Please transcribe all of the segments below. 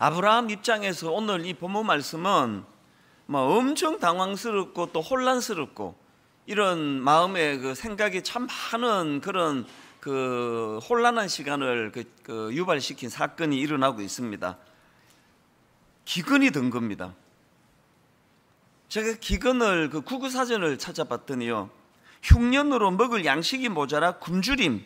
아브라함 입장에서 오늘 이 본문 말씀은 뭐 엄청 당황스럽고 또 혼란스럽고 이런 마음의 그 생각이 참 많은 그런 그 혼란한 시간을 그, 그 유발시킨 사건이 일어나고 있습니다. 기근이 든 겁니다. 제가 기근을 그 구구사전을 찾아봤더니요. 흉년으로 먹을 양식이 모자라 굶주림.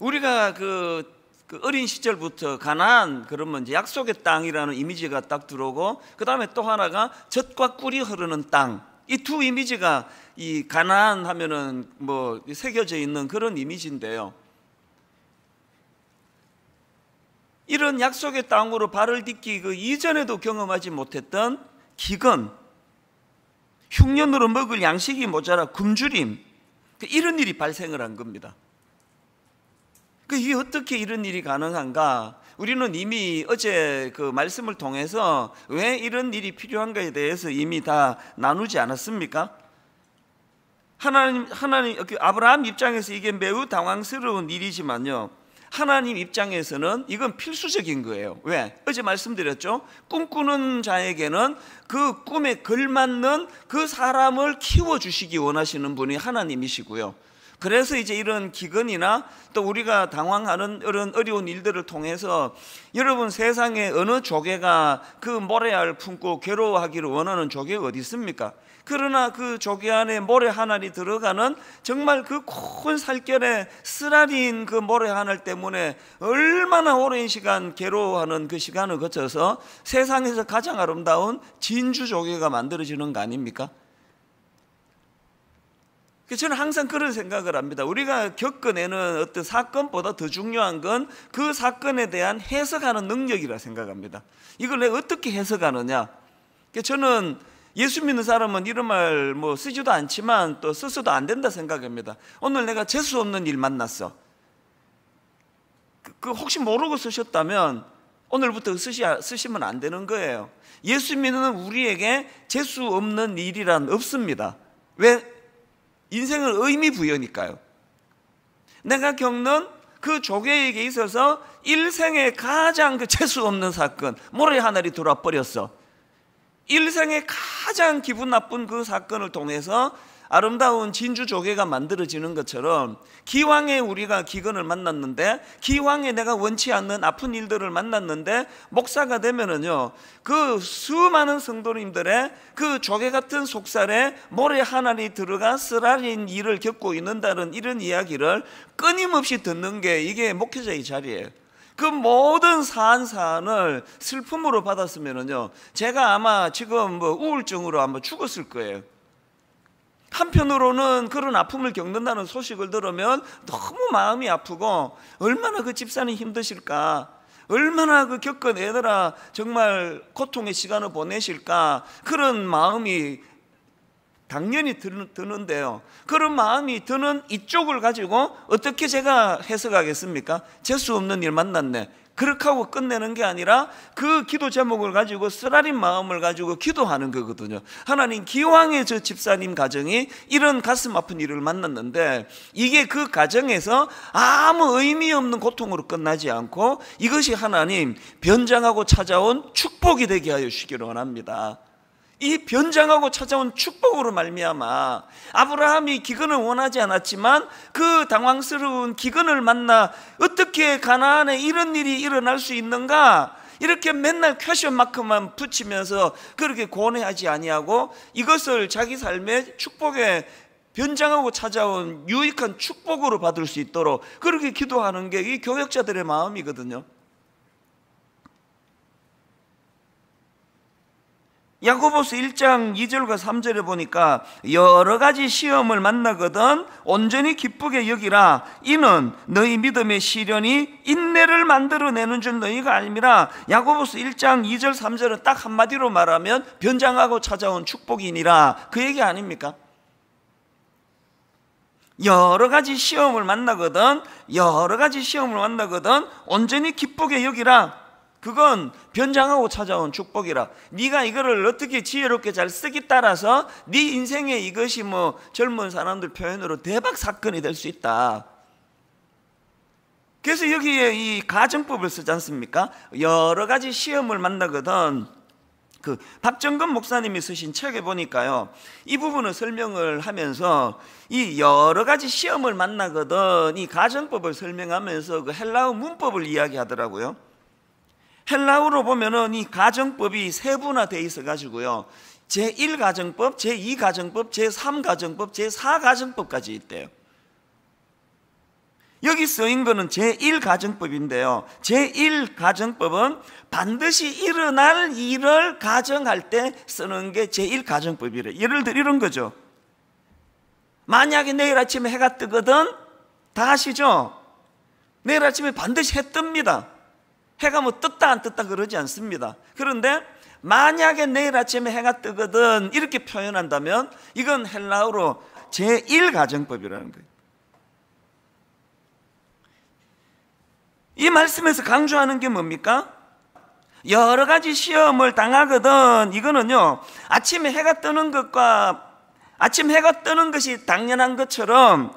우리가 그그 어린 시절부터 가난 그러면 이제 약속의 땅이라는 이미지가 딱 들어오고 그 다음에 또 하나가 젖과 꿀이 흐르는 땅 이 두 이미지가 이 가난 하면은 뭐 새겨져 있는 그런 이미지인데요. 이런 약속의 땅으로 발을 딛기 그 이전에도 경험하지 못했던 기근, 흉년으로 먹을 양식이 모자라 굶주림, 그 이런 일이 발생을 한 겁니다. 그 이게 어떻게 이런 일이 가능한가? 우리는 이미 어제 그 말씀을 통해서 왜 이런 일이 필요한가에 대해서 이미 다 나누지 않았습니까? 하나님 하나님 그 아브라함 입장에서 이게 매우 당황스러운 일이지만요. 하나님 입장에서는 이건 필수적인 거예요. 왜? 어제 말씀드렸죠. 꿈꾸는 자에게는 그 꿈에 걸맞는 그 사람을 키워 주시기 원하시는 분이 하나님이시고요. 그래서 이제 이런 기근이나 또 우리가 당황하는 이런 어려운 일들을 통해서 여러분 세상에 어느 조개가 그 모래알 품고 괴로워하기를 원하는 조개가 어디 있습니까? 그러나 그 조개 안에 모래 하나리 들어가는 정말 그 큰 살결에 쓰라린 그 모래 하늘 때문에 얼마나 오랜 시간 괴로워하는 그 시간을 거쳐서 세상에서 가장 아름다운 진주 조개가 만들어지는 거 아닙니까? 그 저는 항상 그런 생각을 합니다. 우리가 겪어내는 어떤 사건보다 더 중요한 건 그 사건에 대한 해석하는 능력이라 생각합니다. 이걸 내가 어떻게 해석하느냐. 그 저는 예수 믿는 사람은 이런 말 뭐 쓰지도 않지만 또 써서도 안 된다 생각합니다. 오늘 내가 재수 없는 일 만났어. 그, 그, 혹시 모르고 쓰셨다면 오늘부터 쓰시, 쓰시면 안 되는 거예요. 예수 믿는 우리에게 재수 없는 일이란 없습니다. 왜 인생을 의미 부여니까요. 내가 겪는 그 조개에게 있어서 일생의 가장 그 재수 없는 사건, 모래 하늘이 돌아버렸어. 일생의 가장 기분 나쁜 그 사건을 통해서 아름다운 진주 조개가 만들어지는 것처럼 기왕에 우리가 기근을 만났는데 기왕에 내가 원치 않는 아픈 일들을 만났는데 목사가 되면은요 그 수많은 성도님들의 그 조개 같은 속살에 모래 하나니 들어가 쓰라린 일을 겪고 있는다는 이런 이야기를 끊임없이 듣는 게 이게 목회자의 자리예요. 그 모든 사안사안을 슬픔으로 받았으면은요, 제가 아마 지금 뭐 우울증으로 아마 죽었을 거예요. 한편으로는 그런 아픔을 겪는다는 소식을 들으면 너무 마음이 아프고 얼마나 그 집사님 힘드실까 얼마나 그 겪어내느라 정말 고통의 시간을 보내실까 그런 마음이 당연히 드는데요. 그런 마음이 드는 이쪽을 가지고 어떻게 제가 해석하겠습니까? 재수 없는 일 만났네. 그렇게 하고 끝내는 게 아니라 그 기도 제목을 가지고 쓰라린 마음을 가지고 기도하는 거거든요. 하나님 기왕에 저 집사님 가정이 이런 가슴 아픈 일을 만났는데 이게 그 가정에서 아무 의미 없는 고통으로 끝나지 않고 이것이 하나님 변장하고 찾아온 축복이 되게 하여 주시기를 원합니다. 이 변장하고 찾아온 축복으로 말미암아 아브라함이 기근을 원하지 않았지만 그 당황스러운 기근을 만나 어떻게 가나안에 이런 일이 일어날 수 있는가 이렇게 맨날 퀘션 마크만 붙이면서 그렇게 고뇌하지 아니하고 이것을 자기 삶의 축복에 변장하고 찾아온 유익한 축복으로 받을 수 있도록 그렇게 기도하는 게 이 교역자들의 마음이거든요. 야고보스 1장 2절과 3절에 보니까 여러 가지 시험을 만나거든 온전히 기쁘게 여기라 이는 너희 믿음의 시련이 인내를 만들어내는 줄 너희가 아닙니다 야고보스 1장 2절 3절은 딱 한마디로 말하면 변장하고 찾아온 축복이니라 그 얘기 아닙니까? 여러 가지 시험을 만나거든 여러 가지 시험을 만나거든 온전히 기쁘게 여기라 그건 변장하고 찾아온 축복이라. 네가 이거를 어떻게 지혜롭게 잘 쓰기 따라서 네 인생에 이것이 뭐 젊은 사람들 표현으로 대박 사건이 될 수 있다. 그래서 여기에 이 가정법을 쓰지 않습니까? 여러 가지 시험을 만나거든. 그 박정근 목사님이 쓰신 책에 보니까요. 이 부분을 설명을 하면서 이 여러 가지 시험을 만나거든. 이 가정법을 설명하면서 그 헬라어 문법을 이야기하더라고요. 헬라우로 보면은 이 가정법이 세분화되어 있어 가지고요. 제1가정법, 제2가정법, 제3가정법, 제4가정법까지 있대요. 여기 쓰인 거는 제1가정법인데요. 제1가정법은 반드시 일어날 일을 가정할 때 쓰는 게 제1가정법이래. 예를 들어 이런 거죠. 만약에 내일 아침에 해가 뜨거든? 다 아시죠? 내일 아침에 반드시 해 뜹니다. 해가 뭐 떴다 안 떴다 그러지 않습니다. 그런데 만약에 내일 아침에 해가 뜨거든 이렇게 표현한다면 이건 헬라어로 제1가정법이라는 거예요. 이 말씀에서 강조하는 게 뭡니까? 여러 가지 시험을 당하거든 이거는요 아침에 해가 뜨는 것과 아침 해가 뜨는 것이 당연한 것처럼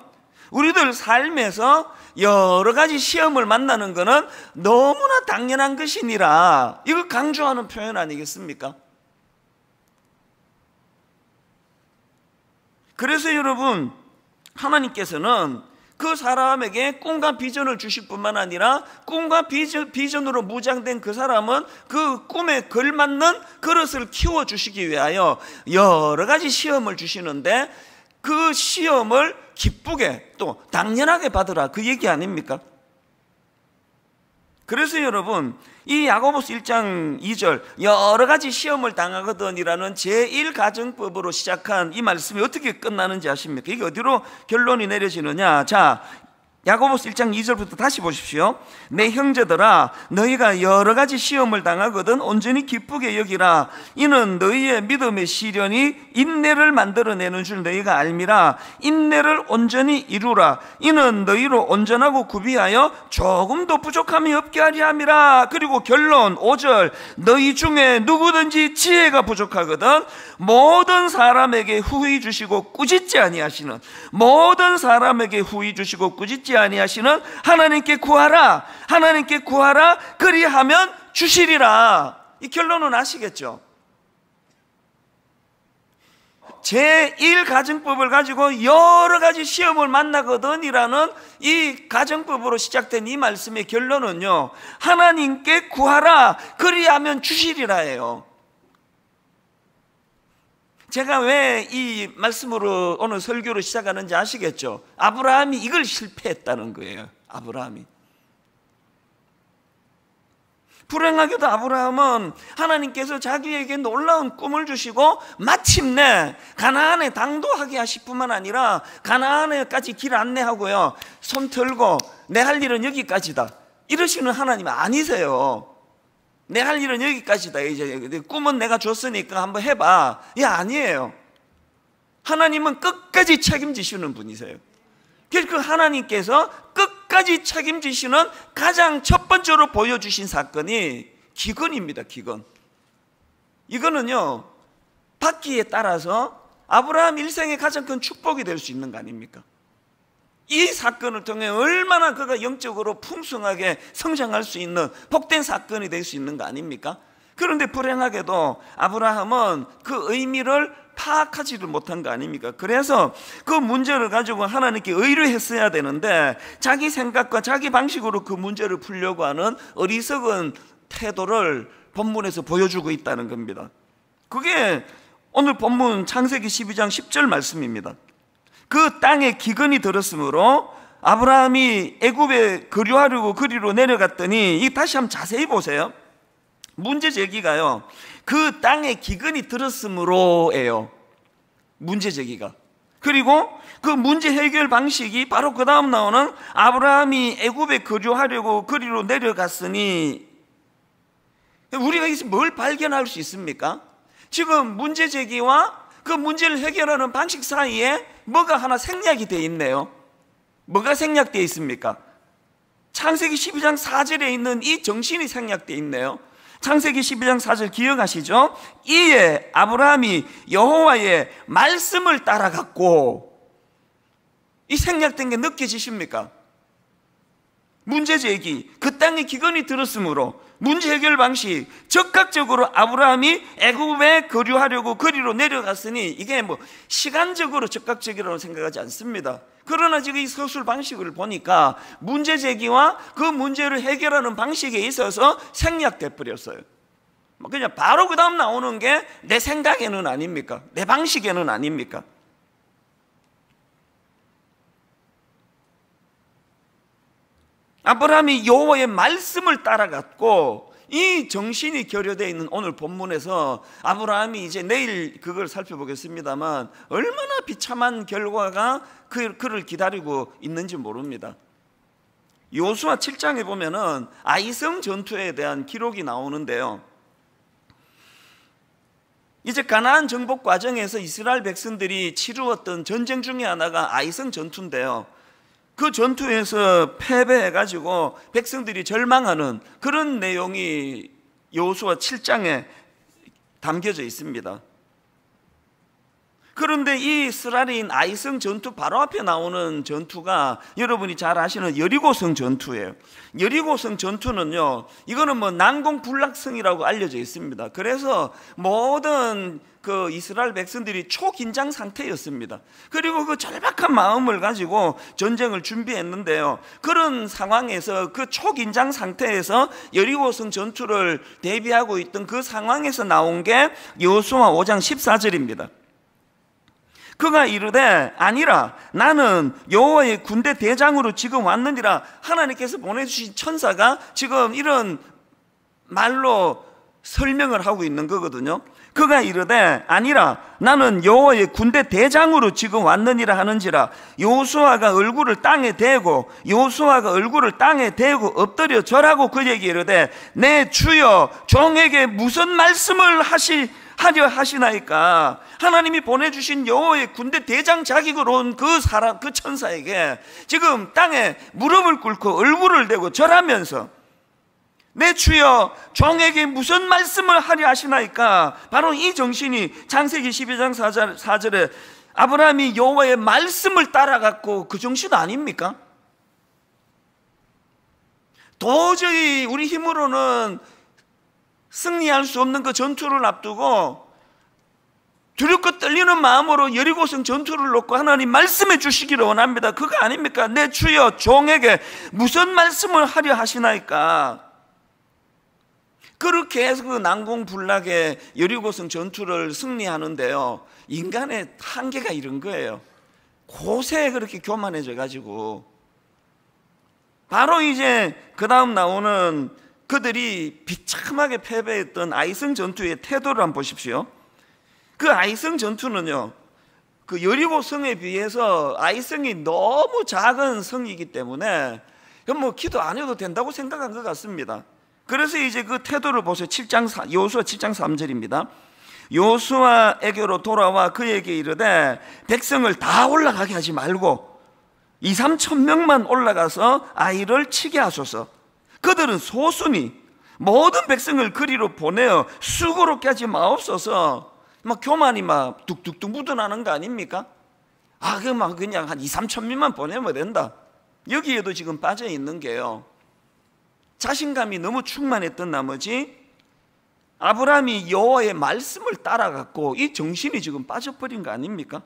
우리들 삶에서 여러 가지 시험을 만나는 것은 너무나 당연한 것이니라. 이거 강조하는 표현 아니겠습니까? 그래서 여러분, 하나님께서는 그 사람에게 꿈과 비전을 주실 뿐만 아니라 꿈과 비전, 비전으로 무장된 그 사람은 그 꿈에 걸맞는 그릇을 키워주시기 위하여 여러 가지 시험을 주시는데 그 시험을 기쁘게 또 당연하게 받으라 그 얘기 아닙니까? 그래서 여러분 이 야고보스 1장 2절 여러 가지 시험을 당하거든이라는 제1가정법으로 시작한 이 말씀이 어떻게 끝나는지 아십니까? 이게 어디로 결론이 내려지느냐 자 야고보스 1장 2절부터 다시 보십시오. 내 형제들아 너희가 여러 가지 시험을 당하거든 온전히 기쁘게 여기라. 이는 너희의 믿음의 시련이 인내를 만들어내는 줄 너희가 알미라. 인내를 온전히 이루라. 이는 너희로 온전하고 구비하여 조금도 부족함이 없게 하리 함이라. 그리고 결론 5절 너희 중에 누구든지 지혜가 부족하거든 모든 사람에게 후이 주시고 꾸짖지 아니하시는 모든 사람에게 후이 주시고 꾸짖지 아니하시는 하나님께 구하라 하나님께 구하라 그리하면 주시리라 이 결론은 아시겠죠? 제1가정법을 가지고 여러 가지 시험을 만나거든이라는 이 가정법으로 시작된 이 말씀의 결론은요. 하나님께 구하라 그리하면 주시리라예요. 제가 왜 이 말씀으로 오늘 설교를 시작하는지 아시겠죠? 아브라함이 이걸 실패했다는 거예요. 아브라함이. 불행하게도 아브라함은 하나님께서 자기에게 놀라운 꿈을 주시고 마침내 가나안에 당도하게 하실 뿐만 아니라 가나안에까지 길 안내하고요. 손 털고 내 할 일은 여기까지다. 이러시는 하나님 아니세요. 내할 일은 여기까지다. 이제 꿈은 내가 줬으니까 한번 해봐. 이 아니에요. 하나님은 끝까지 책임지시는 분이세요. 그 하나님께서 끝까지 책임지시는 가장 첫 번째로 보여주신 사건이 기근입니다. 기근. 이거는요 바퀴에 따라서 아브라함 일생의 가장 큰 축복이 될 수 있는 거 아닙니까? 이 사건을 통해 얼마나 그가 영적으로 풍성하게 성장할 수 있는 복된 사건이 될 수 있는 거 아닙니까? 그런데 불행하게도 아브라함은 그 의미를 파악하지를 못한 거 아닙니까? 그래서 그 문제를 가지고 하나님께 의뢰했어야 되는데 자기 생각과 자기 방식으로 그 문제를 풀려고 하는 어리석은 태도를 본문에서 보여주고 있다는 겁니다. 그게 오늘 본문 창세기 12장 10절 말씀입니다. 그 땅에 기근이 들었으므로 아브라함이 애굽에 거류하려고 그리로 내려갔더니 이 다시 한번 자세히 보세요. 문제 제기가요. 그 땅에 기근이 들었으므로예요. 문제 제기가. 그리고 그 문제 해결 방식이 바로 그 다음 나오는 아브라함이 애굽에 거주하려고 그리로 내려갔으니 우리가 여기뭘 발견할 수 있습니까? 지금 문제 제기와 그 문제를 해결하는 방식 사이에 뭐가 하나 생략이 돼 있네요. 뭐가 생략되어 있습니까? 창세기 12장 4절에 있는 이 정신이 생략되어 있네요. 창세기 12장 4절 기억하시죠? 이에 아브라함이 여호와의 말씀을 따라갔고 이 생략된 게 느껴지십니까? 문제 제기, 그 땅의 기근이 들었으므로 문제 해결 방식 적극적으로 아브라함이 애굽에 거류하려고 거리로 내려갔으니 이게 뭐 시간적으로 적극적이라고 생각하지 않습니다. 그러나 지금 이 서술 방식을 보니까 문제 제기와 그 문제를 해결하는 방식에 있어서 생략돼 버렸어요. 뭐 그냥 바로 그 다음 나오는 게 내 생각에는 아닙니까? 내 방식에는 아닙니까? 아브라함이 여호와의 말씀을 따라갔고 이 정신이 결여되어 있는 오늘 본문에서 아브라함이 이제 내일 그걸 살펴보겠습니다만 얼마나 비참한 결과가 그, 그를 기다리고 있는지 모릅니다. 요수와 7장에 보면은 아이성 전투에 대한 기록이 나오는데요. 이제 가나안 정복 과정에서 이스라엘 백성들이 치루었던 전쟁 중의 하나가 아이성 전투인데요. 그 전투에서 패배해가지고 백성들이 절망하는 그런 내용이 여호수아 7장에 담겨져 있습니다. 그런데 이이스라린 아이성 전투 바로 앞에 나오는 전투가 여러분이 잘 아시는 여리고성 전투예요. 여리고성 전투는요, 이거는 뭐 난공불락성이라고 알려져 있습니다. 그래서 모든 그 이스라엘 백성들이 초긴장 상태였습니다. 그리고 그 절박한 마음을 가지고 전쟁을 준비했는데요. 그런 상황에서 그 초긴장 상태에서 여리고성 전투를 대비하고 있던 그 상황에서 나온 게 여호수아 5장 14절입니다. 그가 이르되 아니라 나는 여호와의 군대 대장으로 지금 왔느니라 하나님께서 보내주신 천사가 지금 이런 말로 설명을 하고 있는 거거든요. 그가 이르되 아니라 나는 여호와의 군대 대장으로 지금 왔느니라 하는지라 요수아가 얼굴을 땅에 대고 요수아가 얼굴을 땅에 대고 엎드려 절하고 그에게 이르되 내 주여 종에게 무슨 말씀을 하시 하려 하시나이까 하나님이 보내주신 여호의 군대 대장 자격으로 온그 사람 그 천사에게 지금 땅에 무릎을 꿇고 얼굴을 대고 절하면서 내 주여 종에게 무슨 말씀을 하려 하시나이까 바로 이 정신이 창세기 12장 4절, 4절에 아브라함이 여호와의 말씀을 따라갔고 그 정신 아닙니까? 도저히 우리 힘으로는 승리할 수 없는 그 전투를 앞두고 두렵고 떨리는 마음으로 여리고성 전투를 놓고 하나님 말씀해 주시기를 원합니다. 그거 아닙니까? 내 주여 종에게 무슨 말씀을 하려 하시나이까? 그렇게 해서 그 난공불락의 여리고성 전투를 승리하는데요. 인간의 한계가 이런 거예요. 고세 그렇게 교만해져 가지고 바로 이제 그 다음 나오는 그들이 비참하게 패배했던 아이성 전투의 태도를 한번 보십시오. 그 아이성 전투는요. 그 여리고 성에 비해서 아이성이 너무 작은 성이기 때문에 그럼 뭐 기도 안 해도 된다고 생각한 것 같습니다. 그래서 이제 그 태도를 보세요. 7장 요수와 7장 3절입니다. 요수와에게로 돌아와 그에게 이르되 백성을 다 올라가게 하지 말고 2, 3천 명만 올라가서 아이를 치게 하소서. 그들은 소순이 모든 백성을 그리로 보내어 수고롭게 하지 마옵소서 막 교만이 막 뚝뚝뚝 묻어나는 거 아닙니까? 아, 그 막 그냥 한 2, 3천 명만 보내면 된다. 여기에도 지금 빠져 있는 게요. 자신감이 너무 충만했던 나머지 아브라함이 여호와의 말씀을 따라갔고 이 정신이 지금 빠져버린 거 아닙니까?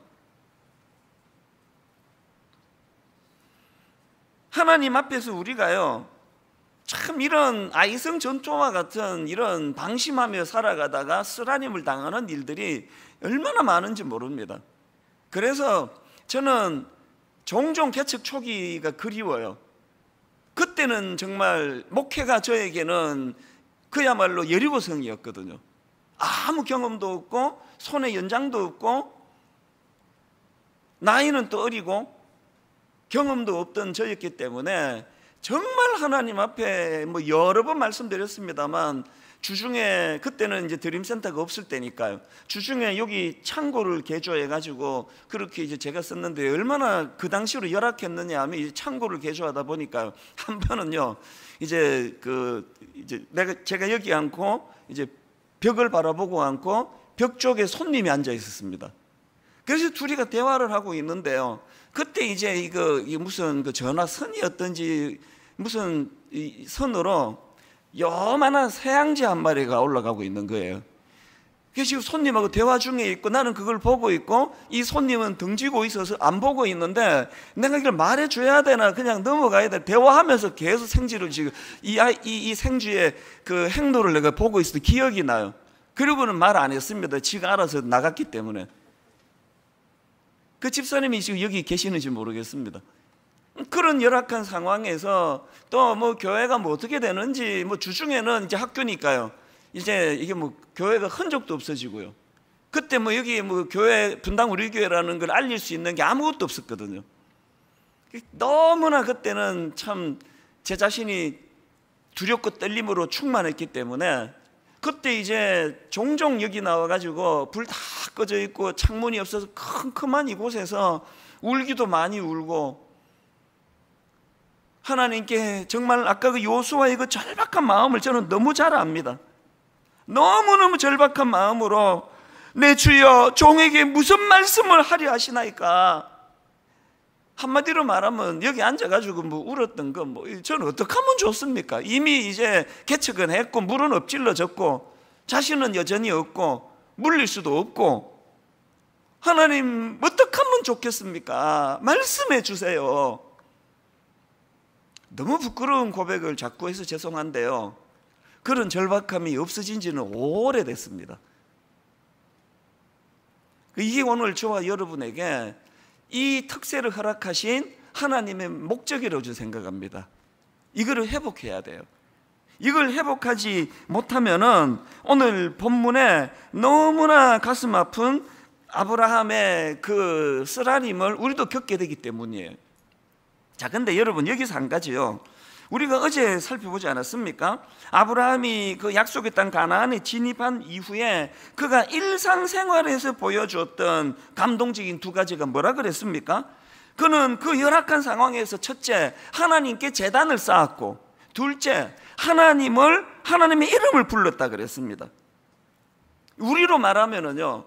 하나님 앞에서 우리가요 참 이런 아이성 전조와 같은 이런 방심하며 살아가다가 쓰라림을 당하는 일들이 얼마나 많은지 모릅니다. 그래서 저는 종종 개척 초기가 그리워요. 그때는 정말 목회가 저에게는 그야말로 여리고성이었거든요. 아무 경험도 없고 손에 연장도 없고 나이는 또 어리고 경험도 없던 저였기 때문에 정말 하나님 앞에 뭐 여러 번 말씀드렸습니다만 주중에 그때는 이제 드림센터가 없을 때니까요. 주중에 여기 창고를 개조해 가지고 그렇게 이제 제가 썼는데 얼마나 그 당시로 열악했느냐 하면 이 창고를 개조하다 보니까 한편은요. 이제 그 이제 내가 제가 여기 앉고 이제 벽을 바라보고 앉고 벽 쪽에 손님이 앉아 있었습니다. 그래서 둘이가 대화를 하고 있는데요. 그때 이제 이거 무슨 그전화선이어떤지 무슨 이 선으로 요만한 서양지한 마리가 올라가고 있는 거예요. 그래서 지금 손님하고 대화 중에 있고 나는 그걸 보고 있고 이 손님은 등지고 있어서 안 보고 있는데 내가 이걸 말해줘야 되나 그냥 넘어가야 돼. 대화하면서 계속 생쥐를 지금 이, 이, 이 생쥐의 그 행로를 내가 보고 있어때 기억이 나요. 그리고는 말 안 했습니다. 지가 알아서 나갔기 때문에. 그 집사님이 지금 여기 계시는지 모르겠습니다. 그런 열악한 상황에서 또 뭐 교회가 뭐 어떻게 되는지 뭐 주중에는 이제 학교니까요. 이제 이게 뭐 교회가 흔적도 없어지고요. 그때 뭐 여기 뭐 교회 분당 우리 교회라는 걸 알릴 수 있는 게 아무것도 없었거든요. 너무나 그때는 참 제 자신이 두렵고 떨림으로 충만했기 때문에 그때 이제 종종 여기 나와가지고 불 다 꺼져 있고 창문이 없어서 컴컴한 이곳에서 울기도 많이 울고 하나님께 정말 아까 그 요수와의 그 절박한 마음을 저는 너무 잘 압니다. 너무너무 절박한 마음으로 내 주여 종에게 무슨 말씀을 하려 하시나이까 한마디로 말하면 여기 앉아가지고 뭐 울었던 거뭐 저는 어떻게 하면 좋습니까? 이미 이제 개척은 했고 물은 엎질러졌고 자신은 여전히 없고 물릴 수도 없고 하나님 어떻게 하면 좋겠습니까? 말씀해 주세요. 너무 부끄러운 고백을 자꾸 해서 죄송한데요. 그런 절박함이 없어진 지는 오래됐습니다. 이게 오늘 저와 여러분에게 이 특세를 허락하신 하나님의 목적이라고 생각합니다. 이거를 회복해야 돼요. 이걸 회복하지 못하면 오늘 본문에 너무나 가슴 아픈 아브라함의 그 쓰라림을 우리도 겪게 되기 때문이에요. 자, 근데 여러분 여기서 한 가지요. 우리가 어제 살펴보지 않았습니까? 아브라함이 그 약속의 땅 가나안에 진입한 이후에 그가 일상생활에서 보여줬던 감동적인 두 가지가 뭐라 그랬습니까? 그는 그 열악한 상황에서 첫째 하나님께 재단을 쌓았고 둘째 하나님을 하나님의 이름을 불렀다 그랬습니다. 우리로 말하면은요.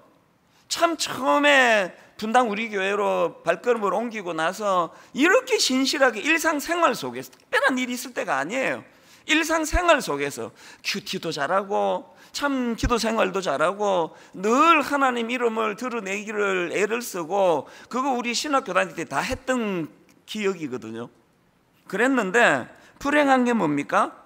참 처음에 분당 우리 교회로 발걸음을 옮기고 나서 이렇게 진실하게 일상생활 속에서 특별한 일이 있을 때가 아니에요. 일상생활 속에서 큐티도 잘하고 참 기도 생활도 잘하고 늘 하나님 이름을 드러내기를 애를 쓰고 그거 우리 신학교 다닐 때 다 했던 기억이거든요. 그랬는데 불행한 게 뭡니까?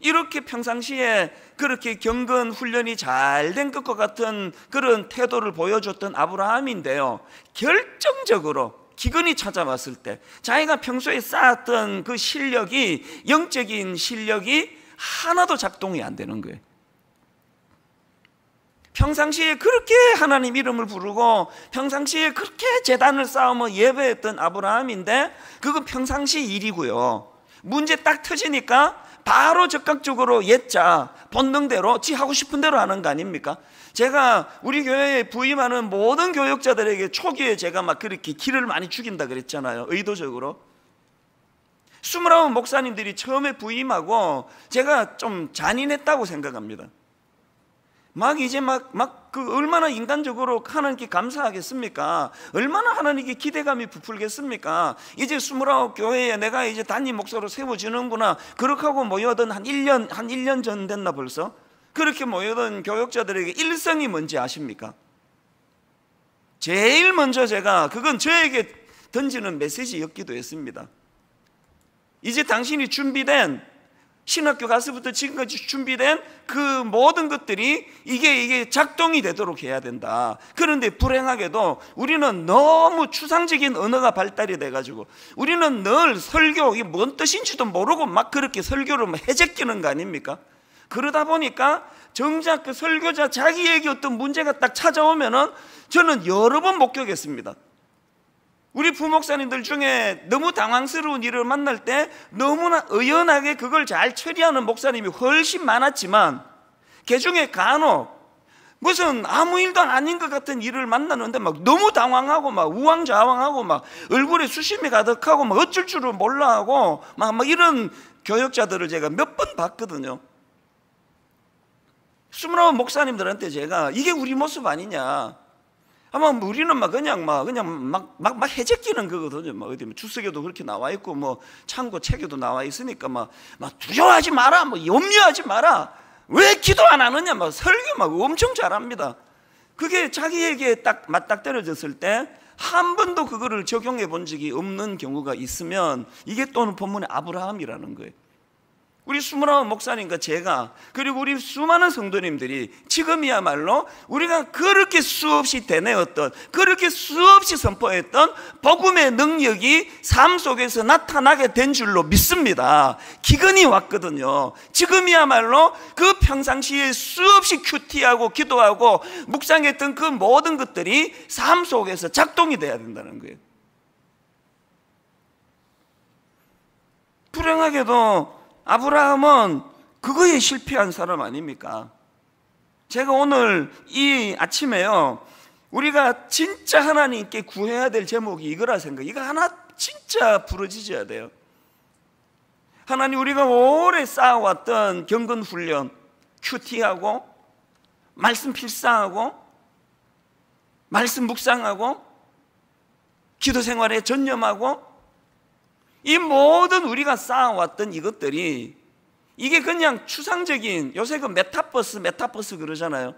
이렇게 평상시에 그렇게 경건 훈련이 잘 된 것과 같은 그런 태도를 보여줬던 아브라함인데요. 결정적으로 기근이 찾아왔을 때 자기가 평소에 쌓았던 그 실력이 영적인 실력이 하나도 작동이 안 되는 거예요. 평상시에 그렇게 하나님 이름을 부르고 평상시에 그렇게 재단을 쌓으며 예배했던 아브라함인데 그건 평상시 일이고요. 문제 딱 터지니까 바로 적극적으로 옛자 본능대로 지 하고 싶은 대로 하는 거 아닙니까? 제가 우리 교회에 부임하는 모든 교역자들에게 초기에 제가 막 그렇게 기를 많이 죽인다 그랬잖아요. 의도적으로. 스물 목사님들이 처음에 부임하고 제가 좀 잔인했다고 생각합니다. 막 이제 막 막 그 얼마나 인간적으로 하나님께 감사하겠습니까? 얼마나 하나님께 기대감이 부풀겠습니까? 이제 스물아홉 교회에 내가 이제 단임 목사로 세워지는구나. 그렇게 하고 모여든 한 1년 한 1년 전 됐나 벌써? 그렇게 모여든 교역자들에게 일성이 뭔지 아십니까? 제일 먼저 제가 그건 저에게 던지는 메시지였기도 했습니다. 이제 당신이 준비된 신학교 가서부터 지금까지 준비된 그 모든 것들이 이게 이게 작동이 되도록 해야 된다. 그런데 불행하게도 우리는 너무 추상적인 언어가 발달이 돼 가지고 우리는 늘 설교 이게 뭔 뜻인지도 모르고 막 그렇게 설교를 해제끼는 거 아닙니까? 그러다 보니까 정작 그 설교자 자기에게 어떤 문제가 딱 찾아오면은 저는 여러 번 목격했습니다. 우리 부목사님들 중에 너무 당황스러운 일을 만날 때 너무나 의연하게 그걸 잘 처리하는 목사님이 훨씬 많았지만 개 그 중에 간혹 무슨 아무 일도 아닌 것 같은 일을 만나는데 막 너무 당황하고 막 우왕좌왕하고 막 얼굴에 수심이 가득하고 막 어쩔 줄을 몰라하고 막, 막 이런 교역자들을 제가 몇 번 봤거든요. 스물아홉 목사님들한테 제가 이게 우리 모습 아니냐. 아마 우리는 막 그냥 막 그냥 막 막 막 해제끼는 거거든요. 막 뭐 어디 뭐 주석에도 그렇게 나와 있고 뭐 창고 책에도 나와 있으니까 막 막 두려워하지 마라, 뭐 염려하지 마라. 왜 기도 안 하느냐, 막 설교 막 엄청 잘합니다. 그게 자기에게 딱 맞닥뜨려졌을 때 한 번도 그거를 적용해 본 적이 없는 경우가 있으면 이게 또는 본문의 아브라함이라는 거예요. 우리 수문화 목사님과 제가 그리고 우리 수많은 성도님들이 지금이야말로 우리가 그렇게 수없이 되뇌었던 그렇게 수없이 선포했던 복음의 능력이 삶 속에서 나타나게 된 줄로 믿습니다. 기근이 왔거든요. 지금이야말로 그 평상시에 수없이 큐티하고 기도하고 묵상했던 그 모든 것들이 삶 속에서 작동이 돼야 된다는 거예요. 불행하게도 아브라함은 그거에 실패한 사람 아닙니까? 제가 오늘 이 아침에요. 우리가 진짜 하나님께 구해야 될 제목이 이거라 생각. 이거 하나 진짜 부러지져야 돼요. 하나님 우리가 오래 쌓아왔던 경건 훈련, 큐티하고 말씀 필사하고 말씀 묵상하고 기도 생활에 전념하고 이 모든 우리가 쌓아왔던 이것들이 이게 그냥 추상적인 요새 그 메타버스 메타버스 그러잖아요.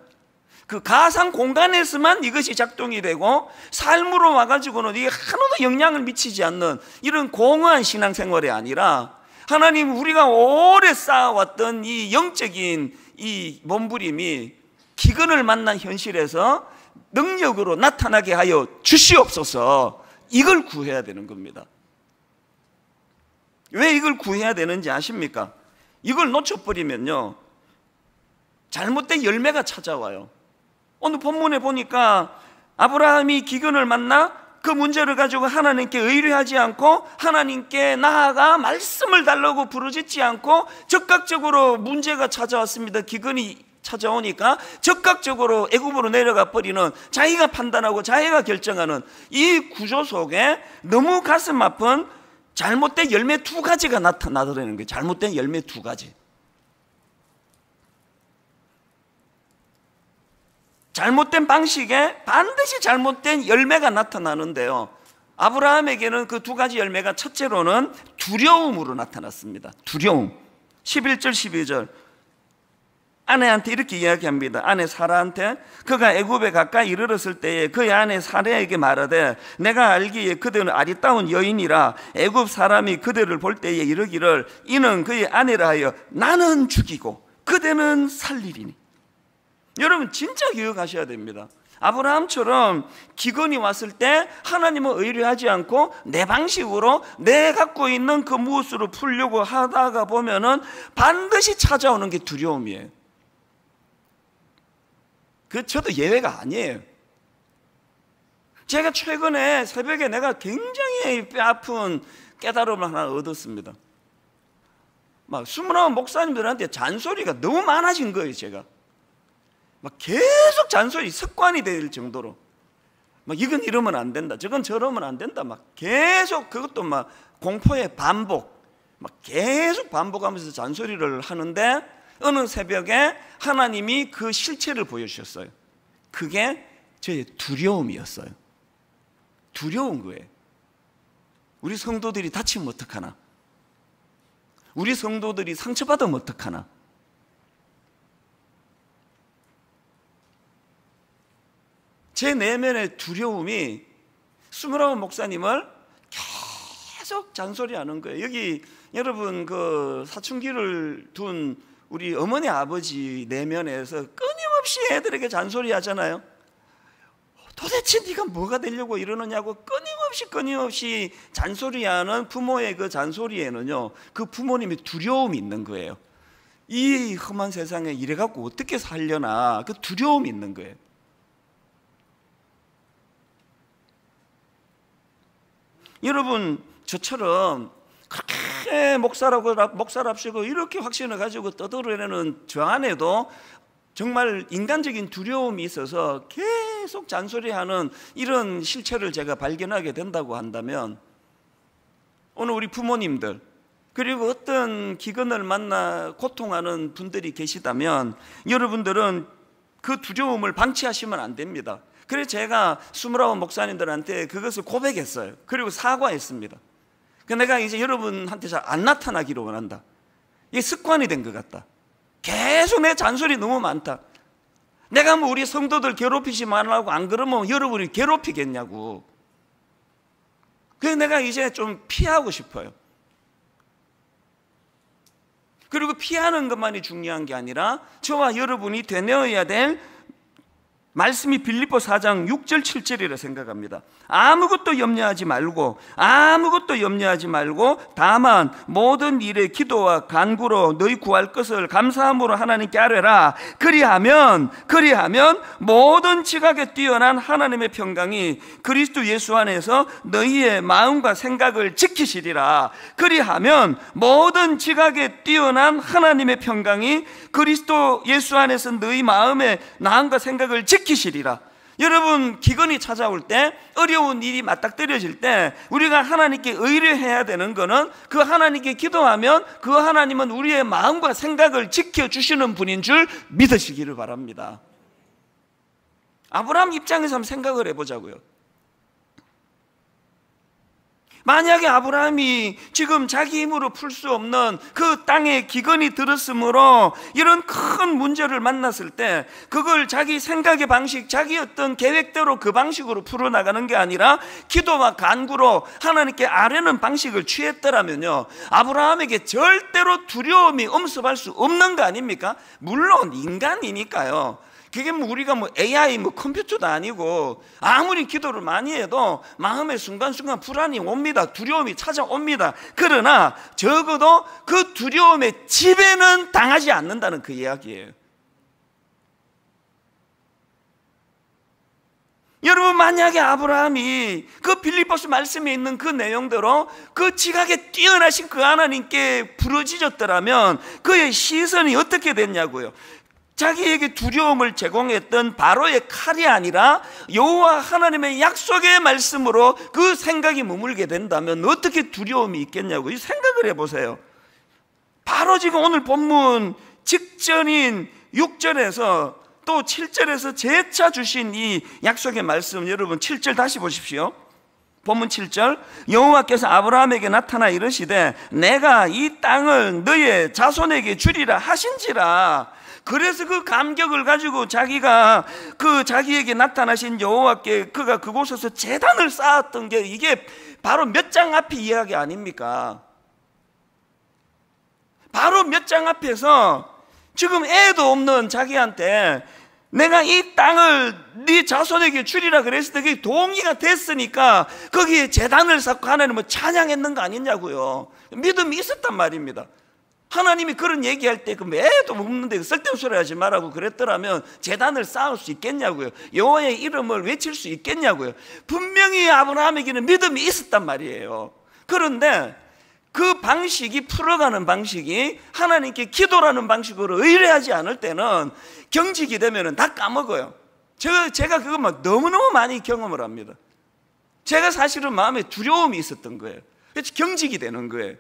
그 가상 공간에서만 이것이 작동이 되고 삶으로 와가지고는 이게 하나도 영향을 미치지 않는 이런 공허한 신앙생활이 아니라 하나님 우리가 오래 쌓아왔던 이 영적인 이 몸부림이 기근을 만난 현실에서 능력으로 나타나게 하여 주시옵소서 이걸 구해야 되는 겁니다. 왜 이걸 구해야 되는지 아십니까? 이걸 놓쳐버리면요. 잘못된 열매가 찾아와요. 오늘 본문에 보니까 아브라함이 기근을 만나 그 문제를 가지고 하나님께 의뢰하지 않고 하나님께 나아가 말씀을 달라고 부르짖지 않고 적극적으로 문제가 찾아왔습니다. 기근이 찾아오니까 적극적으로 애굽으로 내려가 버리는 자기가 판단하고 자기가 결정하는 이 구조 속에 너무 가슴 아픈 잘못된 열매 두 가지가 나타나더라는 거예요. 잘못된 열매 두 가지. 잘못된 방식에 반드시 잘못된 열매가 나타나는데요. 아브라함에게는 그 두 가지 열매가 첫째로는 두려움으로 나타났습니다. 두려움. 11절, 12절. 아내한테 이렇게 이야기합니다. 아내 사라한테 그가 애굽에 가까이 이르렀을 때에 그의 아내 사라에게 말하되 내가 알기에 그대는 아리따운 여인이라 애굽 사람이 그대를 볼 때에 이르기를 이는 그의 아내라 하여 나는 죽이고 그대는 살리리니 여러분 진짜 기억하셔야 됩니다. 아브라함처럼 기근이 왔을 때 하나님을 의뢰하지 않고 내 방식으로 내 갖고 있는 그 무엇으로 풀려고 하다가 보면은 반드시 찾아오는 게 두려움이에요. 그 저도 예외가 아니에요. 제가 최근에 새벽에 내가 굉장히 뼈아픈 깨달음을 하나 얻었습니다. 막 스물아홉 목사님들한테 잔소리가 너무 많아진 거예요, 제가. 막 계속 잔소리 습관이 될 정도로. 막 이건 이러면 안 된다. 저건 저러면 안 된다. 막 계속 그것도 막 공포의 반복. 막 계속 반복하면서 잔소리를 하는데 어느 새벽에 하나님이 그 실체를 보여주셨어요. 그게 제 두려움이었어요. 두려운 거예요. 우리 성도들이 다치면 어떡하나? 우리 성도들이 상처받으면 어떡하나? 제 내면의 두려움이 스물아홉 목사님을 계속 잔소리하는 거예요. 여기 여러분 그 사춘기를 둔 우리 어머니 아버지 내면에서 끊임없이 애들에게 잔소리 하잖아요. 도대체 네가 뭐가 되려고 이러느냐고 끊임없이 끊임없이 잔소리하는 부모의 그 잔소리에는요. 그 부모님이 두려움이 있는 거예요. 이 험한 세상에 이래 갖고 어떻게 살려나 그 두려움이 있는 거예요. 여러분 저처럼 그렇게 에, 예, 목사라고 목사랍시고 이렇게 확신을 가지고 떠들어내는 저 안에도 정말 인간적인 두려움이 있어서 계속 잔소리하는 이런 실체를 제가 발견하게 된다고 한다면 오늘 우리 부모님들 그리고 어떤 기근을 만나 고통하는 분들이 계시다면 여러분들은 그 두려움을 방치하시면 안 됩니다. 그래서 제가 스물아홉 목사님들한테 그것을 고백했어요. 그리고 사과했습니다. 그 내가 이제 여러분한테 잘 안 나타나기로 원한다. 이게 습관이 된 것 같다. 계속 내 잔소리 너무 많다. 내가 뭐 우리 성도들 괴롭히지 말라고 안 그러면 여러분이 괴롭히겠냐고. 그래서 내가 이제 좀 피하고 싶어요. 그리고 피하는 것만이 중요한 게 아니라 저와 여러분이 되뇌어야 될 말씀이 빌리보 4장 6절 7절이라 생각합니다. 아무것도 염려하지 말고 아무것도 염려하지 말고 다만 모든 일에 기도와 간구로 너희 구할 것을 감사함으로 하나님께 아뢰라. 그리하면 그리하면 모든 지각에 뛰어난 하나님의 평강이 그리스도 예수 안에서 너희의 마음과 생각을 지키시리라. 그리하면 모든 지각에 뛰어난 하나님의 평강이 그리스도 예수 안에서 너희 마음의 마음과 생각을 지키 지키시리라. 여러분 기근이 찾아올 때 어려운 일이 맞닥뜨려질 때 우리가 하나님께 의뢰해야 되는 것은 그 하나님께 기도하면 그 하나님은 우리의 마음과 생각을 지켜주시는 분인 줄 믿으시기를 바랍니다 아브라함 입장에서 한번 생각을 해보자고요 만약에 아브라함이 지금 자기 힘으로 풀 수 없는 그땅의 기근이 들었으므로 이런 큰 문제를 만났을 때 그걸 자기 생각의 방식, 자기 어떤 계획대로 그 방식으로 풀어나가는 게 아니라 기도와 간구로 하나님께 아뢰는 방식을 취했더라면요. 아브라함에게 절대로 두려움이 엄습할 수 없는 거 아닙니까? 물론 인간이니까요. 그게 뭐 우리가 뭐 AI 뭐 컴퓨터도 아니고 아무리 기도를 많이 해도 마음의 순간순간 불안이 옵니다. 두려움이 찾아옵니다. 그러나 적어도 그 두려움의 지배는 당하지 않는다는 그 이야기예요. 여러분 만약에 아브라함이 그 빌립보스 말씀에 있는 그 내용대로 그 지각에 뛰어나신 그 하나님께 부르짖었더라면 그의 시선이 어떻게 됐냐고요. 자기에게 두려움을 제공했던 바로의 칼이 아니라 여호와 하나님의 약속의 말씀으로 그 생각이 머물게 된다면 어떻게 두려움이 있겠냐고 이 생각을 해보세요. 바로 지금 오늘 본문 직전인 6절에서 또 7절에서 재차 주신 이 약속의 말씀 여러분 7절 다시 보십시오. 본문 7절 여호와께서 아브라함에게 나타나 이르시되 내가 이 땅을 너의 자손에게 주리라 하신지라 그래서 그 감격을 가지고 자기가 그 자기에게 나타나신 여호와께 그가 그곳에서 재단을 쌓았던 게 이게 바로 몇 장 앞이 이야기 아닙니까? 바로 몇 장 앞에서 지금 애도 없는 자기한테 내가 이 땅을 네 자손에게 주리라 그랬을 때 그게 동의가 됐으니까 거기에 재단을 쌓고 하나님을 찬양했는 거 아니냐고요. 믿음이 있었단 말입니다. 하나님이 그런 얘기할 때그 매도 묻는데 그 쓸데없는 소리 하지 말라고 그랬더라면 재단을 쌓을 수 있겠냐고요. 여호와의 이름을 외칠 수 있겠냐고요. 분명히 아브라함에게는 믿음이 있었단 말이에요. 그런데 그 방식이 풀어가는 방식이 하나님께 기도라는 방식으로 의뢰하지 않을 때는 경직이 되면 다 까먹어요. 제가, 제가 그거 막 너무너무 많이 경험을 합니다. 제가 사실은 마음에 두려움이 있었던 거예요. 그래서 경직이 되는 거예요.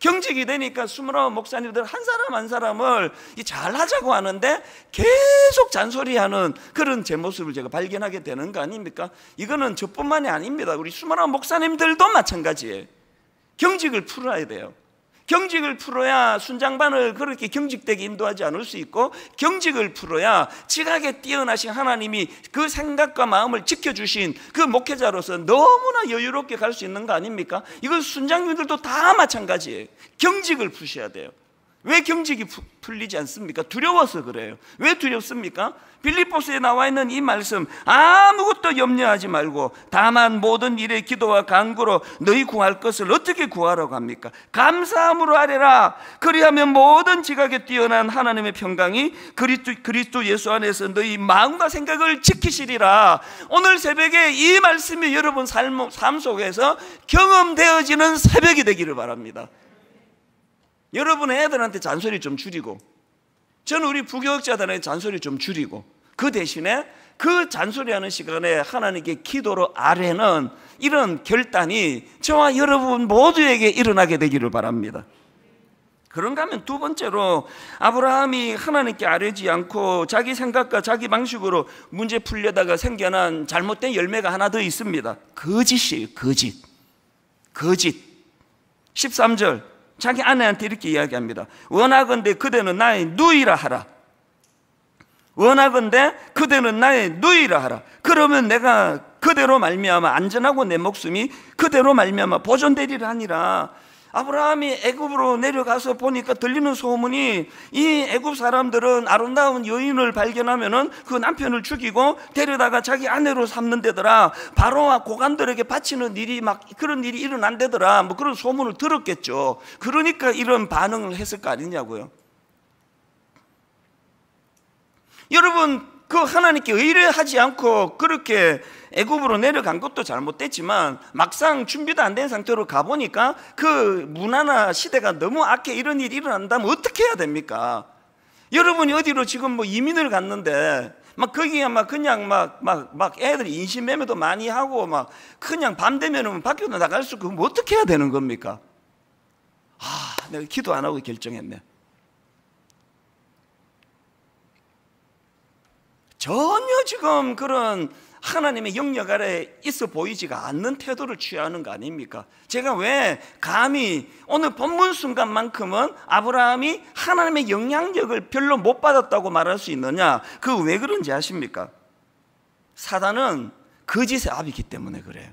경직이 되니까 29 목사님들 한 사람 한 사람을 잘하자고 하는데 계속 잔소리하는 그런 제 모습을 제가 발견하게 되는 거 아닙니까? 이거는 저뿐만이 아닙니다. 우리 29 목사님들도 마찬가지예요. 경직을 풀어야 돼요. 경직을 풀어야 순장반을 그렇게 경직되게 인도하지 않을 수 있고 경직을 풀어야 지각에 뛰어나신 하나님이 그 생각과 마음을 지켜주신 그 목회자로서 너무나 여유롭게 갈 수 있는 거 아닙니까? 이건 순장님들도 다 마찬가지예요. 경직을 푸셔야 돼요. 왜 경직이 풀리지 않습니까? 두려워서 그래요. 왜 두렵습니까? 빌리포스에 나와 있는 이 말씀 아무것도 염려하지 말고 다만 모든 일에 기도와 간구로 너희 구할 것을 어떻게 구하라고 합니까? 감사함으로 하리라. 그리하면 모든 지각에 뛰어난 하나님의 평강이 그리스도, 그리스도 예수 안에서 너희 마음과 생각을 지키시리라. 오늘 새벽에 이 말씀이 여러분 삶, 삶 속에서 경험되어지는 새벽이 되기를 바랍니다. 여러분 애들한테 잔소리 좀 줄이고 저는 우리 부교육자단에 잔소리 좀 줄이고 그 대신에 그 잔소리하는 시간에 하나님께 기도로 아래는 이런 결단이 저와 여러분 모두에게 일어나게 되기를 바랍니다. 그런가 하면 두 번째로 아브라함이 하나님께 아뢰지 않고 자기 생각과 자기 방식으로 문제 풀려다가 생겨난 잘못된 열매가 하나 더 있습니다. 거짓이에요. 거짓. 거짓. 13절 자기 아내한테 이렇게 이야기합니다. 원하건대 그대는 나의 누이라 하라. 원하건대 그대는 나의 누이라 하라. 그러면 내가 그대로 말미암아 안전하고 내 목숨이 그대로 말미암아 보존되리라 하니라. 아브라함이 애굽으로 내려가서 보니까 들리는 소문이 이 애굽 사람들은 아름다운 여인을 발견하면그 남편을 죽이고 데려다가 자기 아내로 삼는 데더라. 바로와 고관들에게 바치는 일이 막 그런 일이 일어난대더라. 뭐 그런 소문을 들었겠죠. 그러니까 이런 반응을 했을 거 아니냐고요. 여러분 그 하나님께 의뢰하지 않고 그렇게 애굽으로 내려간 것도 잘못됐지만 막상 준비도 안 된 상태로 가보니까 그 문화나 시대가 너무 악해 이런 일이 일어난다면 어떻게 해야 됩니까? 여러분이 어디로 지금 뭐 이민을 갔는데 막 거기에 막 그냥 막 막 막애들 인신매매도 많이 하고 막 그냥 밤 되면은 밖으로 나갈 수 없고 어떻게 해야 되는 겁니까? 아, 내가 기도 안 하고 결정했네. 전혀 지금 그런 하나님의 영역 아래 에 있어 보이지가 않는 태도를 취하는 거 아닙니까? 제가 왜 감히 오늘 본문 순간만큼은 아브라함이 하나님의 영향력을 별로 못 받았다고 말할 수 있느냐? 그 왜 그런지 아십니까? 사단은 거짓의 그 압이기 때문에 그래요.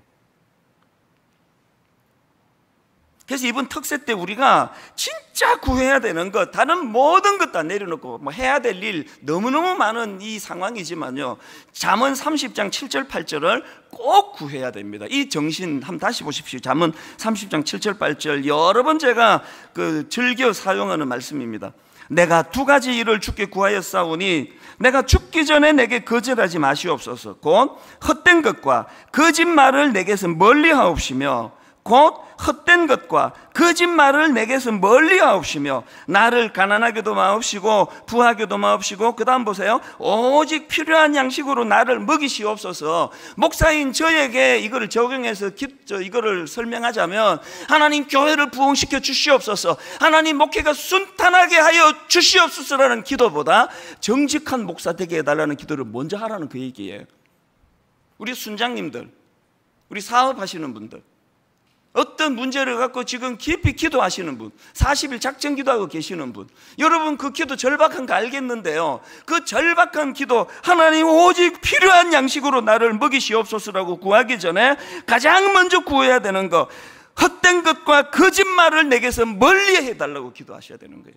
그래서 이번 특세 때 우리가 진짜 구해야 되는 것, 다른 모든 것 다 내려놓고 뭐 해야 될 일 너무너무 많은 이 상황이지만요. 잠언 30장 7절 8절을 꼭 구해야 됩니다. 이 정신 한번 다시 보십시오. 잠언 30장 7절 8절 여러 번 제가 그 즐겨 사용하는 말씀입니다. 내가 두 가지 일을 죽게 구하였사오니 내가 죽기 전에 내게 거절하지 마시옵소서. 곧 헛된 것과 거짓말을 내게서 멀리하옵시며 곧 헛된 것과 거짓말을 내게서 멀리 하옵시며 나를 가난하게도 마옵시고 부하게도 마옵시고 그 다음 보세요 오직 필요한 양식으로 나를 먹이시옵소서 목사인 저에게 이거를 적용해서 이거를 설명하자면 하나님 교회를 부흥시켜 주시옵소서 하나님 목회가 순탄하게 하여 주시옵소서라는 기도보다 정직한 목사 되게 해달라는 기도를 먼저 하라는 그 얘기예요 우리 순장님들 우리 사업하시는 분들 어떤 문제를 갖고 지금 깊이 기도하시는 분, 40일 작전 기도하고 계시는 분, 여러분 그 기도 절박한 거 알겠는데요. 그 절박한 기도, 하나님 오직 필요한 양식으로 나를 먹이시옵소서라고 구하기 전에 가장 먼저 구해야 되는 거, 헛된 것과 거짓말을 내게서 멀리 해달라고 기도하셔야 되는 거예요.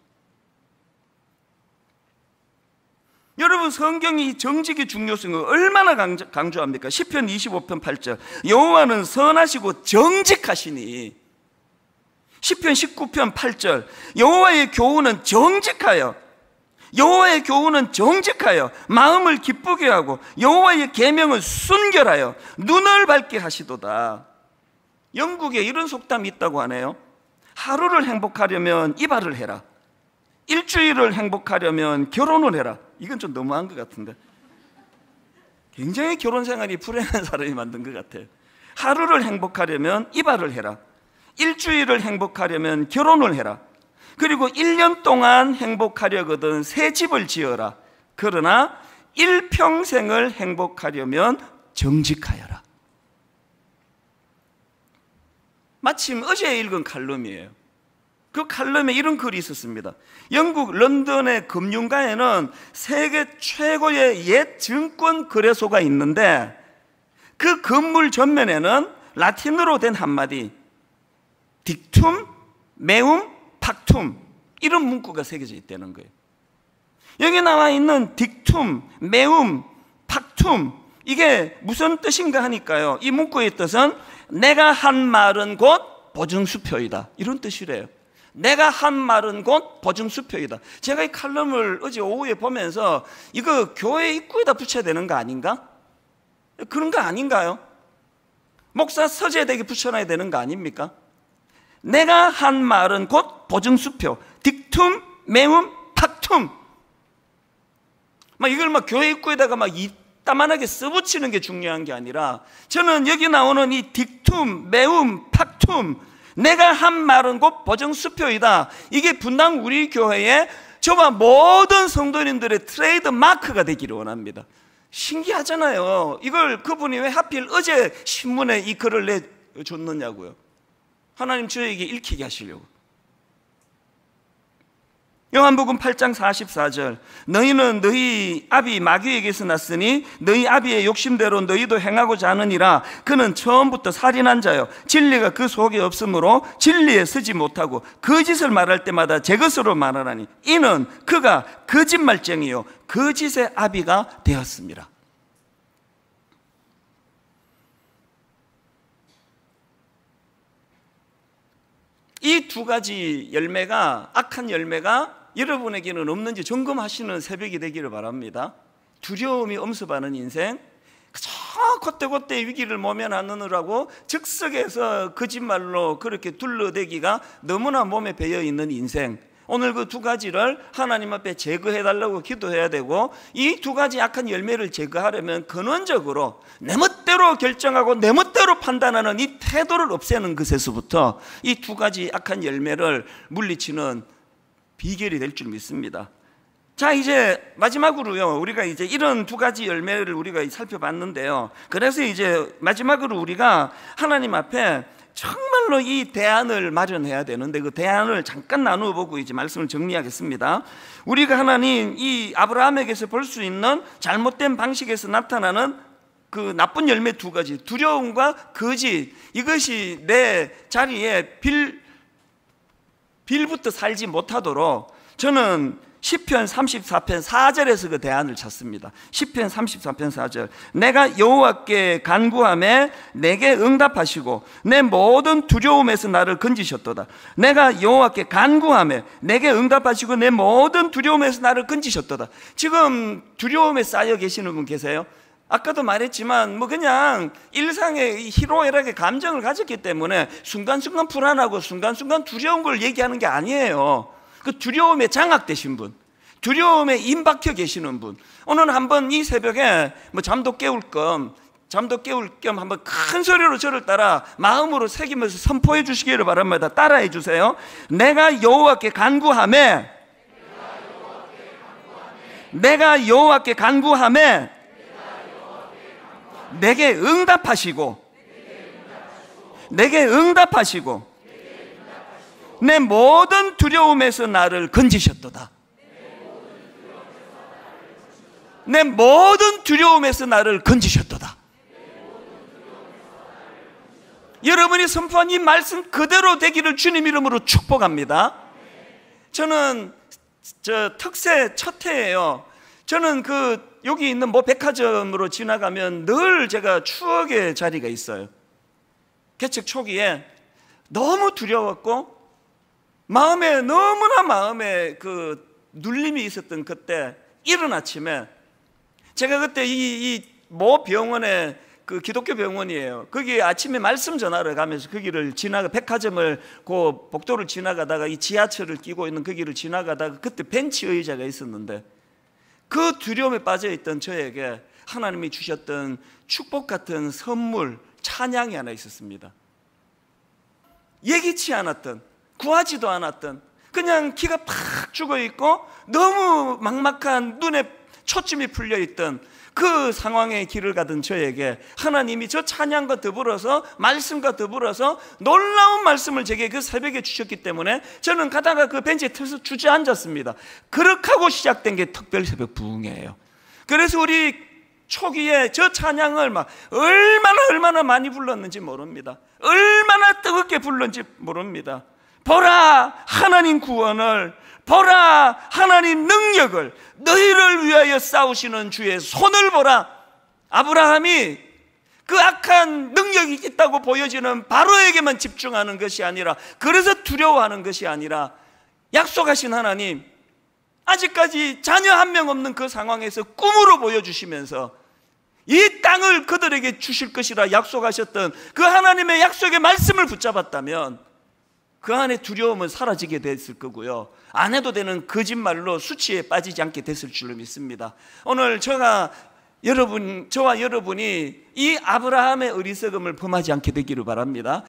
여러분 성경이 정직의 중요성을 얼마나 강조, 합니까 10편 25편 8절 여호와는 선하시고 정직하시니 10편 19편 8절 여호와의 교훈은 정직하여 여호와의 교훈은 정직하여 마음을 기쁘게 하고 여호와의 계명은 순결하여 눈을 밝게 하시도다 영국에 이런 속담이 있다고 하네요 하루를 행복하려면 이발을 해라 일주일을 행복하려면 결혼을 해라. 이건 좀 너무한 것 같은데. 굉장히 결혼 생활이 불행한 사람이 만든 것 같아요. 하루를 행복하려면 이발을 해라. 일주일을 행복하려면 결혼을 해라. 그리고 1년 동안 행복하려거든 새 집을 지어라. 그러나 일평생을 행복하려면 정직하여라. 마침 어제 읽은 칼럼이에요. 그 칼럼에 이런 글이 있었습니다. 영국 런던의 금융가에는 세계 최고의 옛 증권 거래소가 있는데 그 건물 전면에는 라틴어로 된 한마디 딕툼, 매움, 팍툼 이런 문구가 새겨져 있다는 거예요. 여기 나와 있는 딕툼, 매움, 팍툼 이게 무슨 뜻인가 하니까요. 이 문구의 뜻은 내가 한 말은 곧 보증수표이다. 이런 뜻이래요. 내가 한 말은 곧 보증수표이다. 제가 이 칼럼을 어제 오후에 보면서 이거 교회 입구에다 붙여야 되는 거 아닌가? 그런 거 아닌가요? 목사 서재대기 붙여놔야 되는 거 아닙니까? 내가 한 말은 곧 보증수표, 딕툼, 매음, 팍툼. 막 이걸 막 교회 입구에다가 막 이따만하게 써붙이는 게 중요한 게 아니라 저는 여기 나오는 이 딕툼, 매음, 팍툼 내가 한 말은 곧 버정수표이다. 이게 분당 우리 교회의 저와 모든 성도님들의 트레이드 마크가 되기를 원합니다. 신기하잖아요. 이걸 그분이 왜 하필 어제 신문에 이 글을 내줬느냐고요. 하나님 저에게 읽히게 하시려고. 요한복음 8장 44절 너희는 너희 아비 마귀에게서 났으니 너희 아비의 욕심대로 너희도 행하고자 하느니라 그는 처음부터 살인한 자요 진리가 그 속에 없으므로 진리에 서지 못하고 거짓을 그 말할 때마다 제 것으로 말하라니 이는 그가 거짓말쟁이요 거짓의 그 아비가 되었습니다 이두 가지 열매가 악한 열매가 여러분에게는 없는지 점검하시는 새벽이 되기를 바랍니다. 두려움이 엄습하는 인생, 저 그때그때 위기를 모면하느라고 즉석에서 거짓말로 그렇게 둘러대기가 너무나 몸에 배어 있는 인생 오늘 그 두 가지를 하나님 앞에 제거해 달라고 기도해야 되고 이 두 가지 약한 열매를 제거하려면 근원적으로 내 멋대로 결정하고 내 멋대로 판단하는 이 태도를 없애는 것에서부터 이 두 가지 약한 열매를 물리치는 비결이 될 줄 믿습니다. 자 이제 마지막으로요 우리가 이제 이런 두 가지 열매를 우리가 살펴봤는데요 그래서 이제 마지막으로 우리가 하나님 앞에 정말로 이 대안을 마련해야 되는데 그 대안을 잠깐 나누어보고 이제 말씀을 정리하겠습니다. 우리가 하나님 이 아브라함에게서 볼 수 있는 잘못된 방식에서 나타나는 그 나쁜 열매 두 가지 두려움과 거짓 이것이 내 자리에 빌 빌부터 살지 못하도록 저는 10편 34편 4절에서 그 대안을 찾습니다 10편 34편 4절 내가 여호와께 간구함에 내게 응답하시고 내 모든 두려움에서 나를 건지셨도다 내가 여호와께 간구함에 내게 응답하시고 내 모든 두려움에서 나를 건지셨도다 지금 두려움에 쌓여 계시는 분 계세요? 아까도 말했지만 뭐 그냥 일상의 희로애락의 감정을 가졌기 때문에 순간순간 불안하고 순간순간 두려운 걸 얘기하는 게 아니에요 그 두려움에 장악되신 분, 두려움에 임박혀 계시는 분. 오늘 한 번 이 새벽에 뭐 잠도 깨울 겸 잠도 깨울 겸 한 번 큰 소리로 저를 따라 마음으로 새기면서 선포해 주시기를 바랍니다. 따라해 주세요. 내가 여호와께 간구함에 내가 여호와께 간구함에 내게 응답하시고 내게 응답하시고 내 모든 두려움에서 나를 건지셨도다. 내 모든 두려움에서 나를 건지셨도다. 여러분이 선포한 이 말씀 그대로 되기를 주님 이름으로 축복합니다. 저는 저 특세 첫 해예요. 저는 그 여기 있는 뭐 백화점으로 지나가면 늘 제가 추억의 자리가 있어요. 개척 초기에 너무 두려웠고 마음에 너무나 마음에 그 눌림이 있었던 그때 이른 아침에 제가 그때 이 모 병원에 그 기독교 병원이에요. 거기 아침에 말씀 전하러 가면서 그 길을 지나가 백화점을 그 복도를 지나가다가 이 지하철을 끼고 있는 그 길을 지나가다가 그때 벤치 의자가 있었는데 그 두려움에 빠져 있던 저에게 하나님이 주셨던 축복 같은 선물 찬양이 하나 있었습니다. 예기치 않았던 구하지도 않았던 그냥 키가 팍 죽어 있고 너무 막막한 눈에 초점이 풀려 있던 그 상황의 길을 가던 저에게 하나님이 저 찬양과 더불어서 말씀과 더불어서 놀라운 말씀을 제게 그 새벽에 주셨기 때문에 저는 가다가 그 벤치에 틀서 어 주저앉았습니다. 그렇게 하고 시작된 게 특별 새벽 부흥회예요. 그래서 우리 초기에 저 찬양을 막 얼마나 얼마나 많이 불렀는지 모릅니다. 얼마나 뜨겁게 불렀는지 모릅니다. 보라 하나님 구원을 보라 하나님 능력을 너희를 위하여 싸우시는 주의 손을 보라 아브라함이 그 악한 능력이 있다고 보여지는 바로에게만 집중하는 것이 아니라 그래서 두려워하는 것이 아니라 약속하신 하나님 아직까지 자녀 한 명 없는 그 상황에서 꿈으로 보여주시면서 이 땅을 그들에게 주실 것이라 약속하셨던 그 하나님의 약속의 말씀을 붙잡았다면 그 안에 두려움은 사라지게 됐을 거고요. 안 해도 되는 거짓말로 수치에 빠지지 않게 됐을 줄로 믿습니다. 오늘 제가 여러분, 저와 여러분이 이 아브라함의 어리석음을 범하지 않게 되기를 바랍니다.